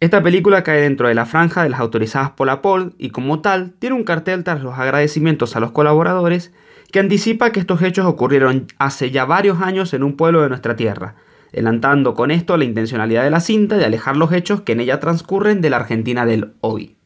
Esta película cae dentro de la franja de las autorizadas por la Pol y como tal tiene un cartel tras los agradecimientos a los colaboradores que anticipa que estos hechos ocurrieron hace ya varios años en un pueblo de nuestra tierra, adelantando con esto la intencionalidad de la cinta de alejar los hechos que en ella transcurren de la Argentina del hoy.